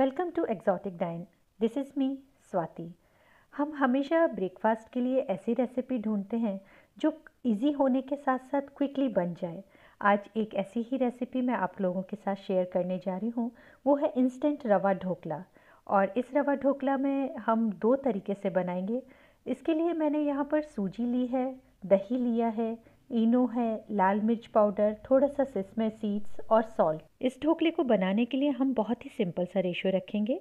welcome to exotic dine this is me Swati हम हमेशा breakfast के लिए ऐसी रेसिपी ढूंढते हैं जो इजी होने के साथ साथ क्विकली बन जाए आज एक ऐसी ही रेसिपी मैं आप लोगों के साथ शेयर करने जा रही हूँ वो है इंस्टेंट रवा ढोकला और इस रवा ढोकला में हम दो तरीके से बनाएंगे इसके लिए मैंने यहाँ पर सूजी ली है दही लिया है इनो है लाल मिर्च पाउडर थोड़ा सा सिसमे सीड्स और सॉल्ट इस ढोकले को बनाने के लिए हम बहुत ही सिंपल सा रेशो रखेंगे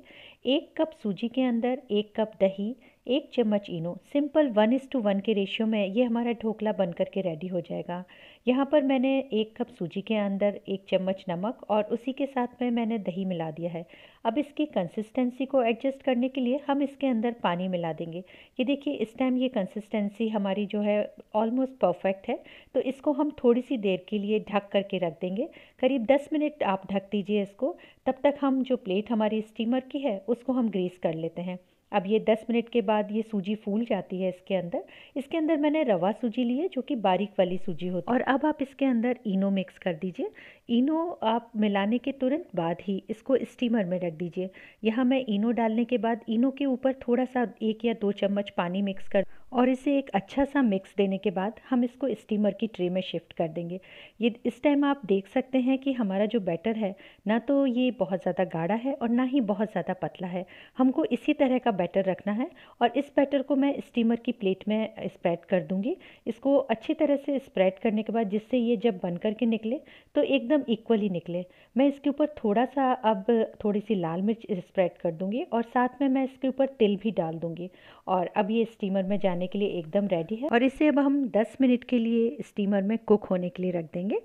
एक कप सूजी के अंदर एक कप दही एक चम्मच Eno simple one is to one के रेशियो में ये हमारा ढोकला बन करके रेडी हो जाएगा यहाँ पर मैंने एक कप सूजी के अंदर एक चम्मच नमक और उसी के साथ में मैंने दही मिला दिया है अब इसकी कंसिस्टेंसी को एडजस्ट करने के लिए हम इसके अंदर पानी मिला देंगे ये देखिए इस टाइम ये कंसिस्टेंसी हमारी जो है ऑलमोस्ट परफेक्ट है तो इसको हम थोड़ी सी देर के लिए ढक करके रख देंगे करीब दस मिनट आप ढक दीजिए इसको तब तक हम जो प्लेट हमारी स्टीमर की है उसको हम ग्रीस कर लेते हैं अब ये दस मिनट के बाद ये सूजी फूल जाती है इसके अंदर इसके अंदर मैंने रवा सूजी ली है जो कि बारीक वाली सूजी होती है और अब आप इसके अंदर इनो मिक्स कर दीजिए इनो आप मिलाने के तुरंत बाद ही इसको स्टीमर में रख दीजिए यहाँ मैं इनो डालने के बाद इनो के ऊपर थोड़ा सा एक या दो चम्मच पानी मिक्स कर और इसे एक अच्छा सा मिक्स देने के बाद हम इसको स्टीमर की ट्रे में शिफ्ट कर देंगे ये इस टाइम आप देख सकते हैं कि हमारा जो बैटर है ना तो ये बहुत ज़्यादा गाढ़ा है और ना ही बहुत ज़्यादा पतला है हमको इसी तरह का बैटर रखना है और इस बैटर को मैं स्टीमर की प्लेट में स्प्रेड कर दूँगी इसको अच्छी तरह से स्प्रेड करने के बाद जिससे ये जब बन कर के निकले तो एकदम इक्वली निकले मैं इसके ऊपर थोड़ा सा अब थोड़ी सी लाल मिर्च स्प्रेड कर दूँगी और साथ में मैं इसके ऊपर तिल भी डाल दूँगी और अब ये स्टीमर में जाने बनाने के लिए एकदम रेडी है और इसे अब हम 10 मिनट के लिए स्टीमर में कुक होने के लिए रख देंगे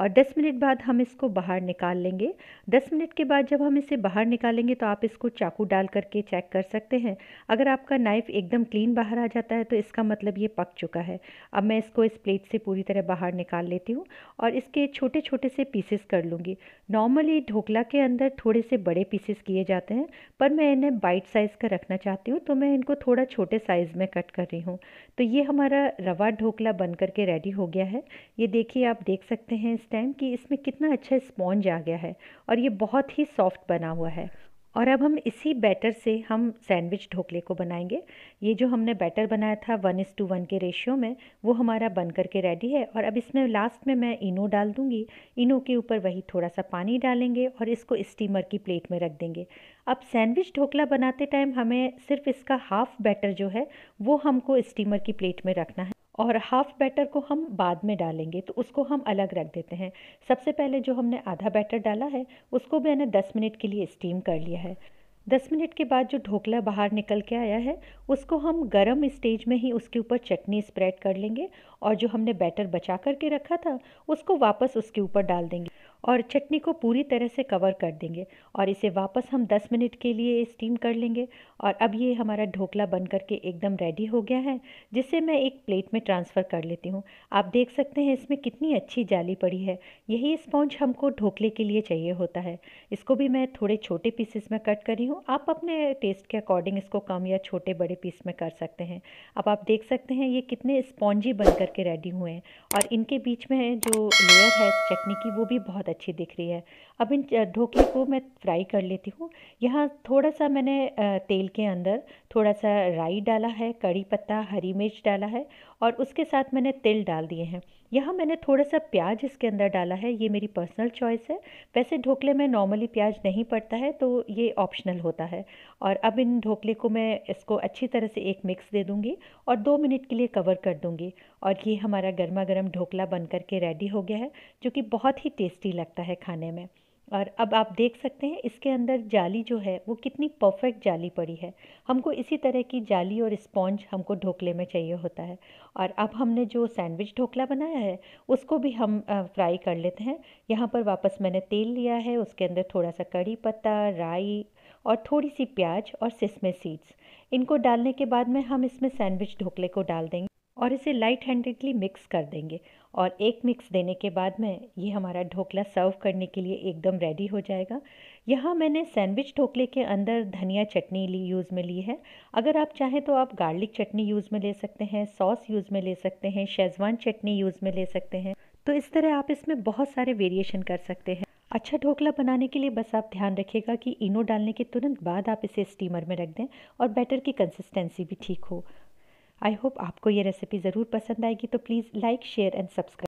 और 10 मिनट बाद हम इसको बाहर निकाल लेंगे 10 मिनट के बाद जब हम इसे बाहर निकालेंगे तो आप इसको चाकू डाल करके चेक कर सकते हैं अगर आपका नाइफ़ एकदम क्लीन बाहर आ जाता है तो इसका मतलब ये पक चुका है अब मैं इसको इस प्लेट से पूरी तरह बाहर निकाल लेती हूँ और इसके छोटे छोटे से पीसेस कर लूँगी नॉर्मली ढोकला के अंदर थोड़े से बड़े पीसेस किए जाते हैं पर मैं इन्हें बाइट साइज़ का रखना चाहती हूँ तो मैं इनको थोड़ा छोटे साइज़ में कट कर रही हूँ तो ये हमारा रवा ढोकला बन करके रेडी हो गया है ये देखिए आप देख सकते हैं इस टाइम कि इसमें कितना अच्छा स्पॉन्ज आ गया है और ये बहुत ही सॉफ्ट बना हुआ है और अब हम इसी बैटर से हम सैंडविच ढोकले को बनाएंगे ये जो हमने बैटर बनाया था वन इस टू वन के रेशियो में वो हमारा बन करके रेडी है और अब इसमें लास्ट में मैं इनो डाल दूंगी इनो के ऊपर वही थोड़ा सा पानी डालेंगे और इसको स्टीमर की प्लेट में रख देंगे अब सैंडविच ढोकला बनाते टाइम हमें सिर्फ इसका हाफ़ बैटर जो है वो हमको स्टीमर की प्लेट में रखना है और हाफ़ बैटर को हम बाद में डालेंगे तो उसको हम अलग रख देते हैं सबसे पहले जो हमने आधा बैटर डाला है उसको मैंने 10 मिनट के लिए स्टीम कर लिया है 10 मिनट के बाद जो ढोकला बाहर निकल के आया है उसको हम गरम स्टेज में ही उसके ऊपर चटनी स्प्रेड कर लेंगे और जो हमने बैटर बचा करके रखा था उसको वापस उसके ऊपर डाल देंगे और चटनी को पूरी तरह से कवर कर देंगे और इसे वापस हम 10 मिनट के लिए स्टीम कर लेंगे और अब ये हमारा ढोकला बन करके एकदम रेडी हो गया है जिसे मैं एक प्लेट में ट्रांसफ़र कर लेती हूँ आप देख सकते हैं इसमें कितनी अच्छी जाली पड़ी है यही स्पॉन्ज हमको ढोकले के लिए चाहिए होता है इसको भी मैं थोड़े छोटे पीसेस में कट करी हूँ आप अपने टेस्ट के अकॉर्डिंग इसको कम या छोटे बड़े पीस में कर सकते हैं अब आप देख सकते हैं ये कितने स्पॉन्जी बन करके रेडी हुए हैं और इनके बीच में जो लेयर है चटनी की वो भी बहुत अच्छी दिख रही है अब इन ढोकले को मैं फ्राई कर लेती हूँ यहाँ थोड़ा सा मैंने तेल के अंदर थोड़ा सा राई डाला है कड़ी पत्ता हरी मिर्च डाला है और उसके साथ मैंने तिल डाल दिए हैं यहाँ मैंने थोड़ा सा प्याज इसके अंदर डाला है ये मेरी पर्सनल चॉइस है वैसे ढोकले में नॉर्मली प्याज नहीं पड़ता है तो ये ऑप्शनल होता है और अब इन ढोकले को मैं इसको अच्छी तरह से एक मिक्स दे दूँगी और दो मिनट के लिए कवर कर दूँगी और ये हमारा गर्मा गर्म ढोकला बन कर के रेडी हो गया है जो कि बहुत ही टेस्टी लगता है खाने में और अब आप देख सकते हैं इसके अंदर जाली जो है वो कितनी परफेक्ट जाली पड़ी है हमको इसी तरह की जाली और स्पॉन्ज हमको ढोकले में चाहिए होता है और अब हमने जो सैंडविच ढोकला बनाया है उसको भी हम फ्राई कर लेते हैं यहाँ पर वापस मैंने तेल लिया है उसके अंदर थोड़ा सा कड़ी पत्ता राई और थोड़ी सी प्याज और सिसमे सीड्स इनको डालने के बाद में हम इसमें सैंडविच ढोकले को डाल देंगे और इसे लाइट हैंडेडली मिक्स कर देंगे और एक मिक्स देने के बाद में ये हमारा ढोकला सर्व करने के लिए एकदम रेडी हो जाएगा यहाँ मैंने सैंडविच ढोकले के अंदर धनिया चटनी ली यूज़ में ली है अगर आप चाहें तो आप गार्लिक चटनी यूज़ में ले सकते हैं सॉस यूज़ में ले सकते हैं शेजवान चटनी यूज़ में ले सकते हैं तो इस तरह आप इसमें बहुत सारे वेरिएशन कर सकते हैं अच्छा ढोकला बनाने के लिए बस आप ध्यान रखिएगा कि इनो डालने के तुरंत बाद आप इसे स्टीमर में रख दें और बैटर की कंसिस्टेंसी भी ठीक हो आई होप आपको ये रेसिपी ज़रूर पसंद आएगी तो please like share and subscribe